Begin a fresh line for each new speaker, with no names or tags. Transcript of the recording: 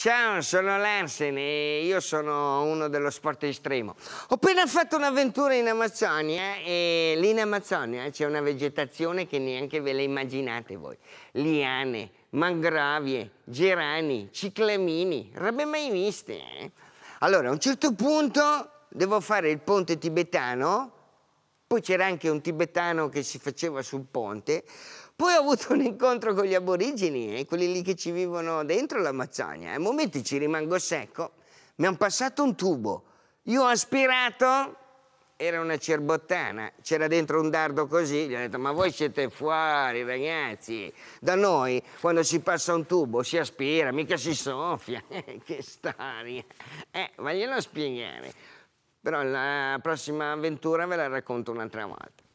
Ciao, sono Larsen e io sono uno dello sport estremo. Ho appena fatto un'avventura in Amazzonia e lì in Amazzonia c'è una vegetazione che neanche ve la immaginate voi. Liane, mangrovie, gerani, ciclamini, robe mai viste. Eh? Allora, a un certo punto devo fare il ponte tibetano poi c'era anche un tibetano che si faceva sul ponte, poi ho avuto un incontro con gli aborigeni, eh, quelli lì che ci vivono dentro la mazzagna, a momenti ci rimango secco, mi hanno passato un tubo, io ho aspirato, era una cerbottana, c'era dentro un dardo così, gli ho detto ma voi siete fuori ragazzi, da noi quando si passa un tubo si aspira, mica si soffia, che storia, eh, ma glielo spiegare. Però la prossima avventura ve la racconto un'altra volta.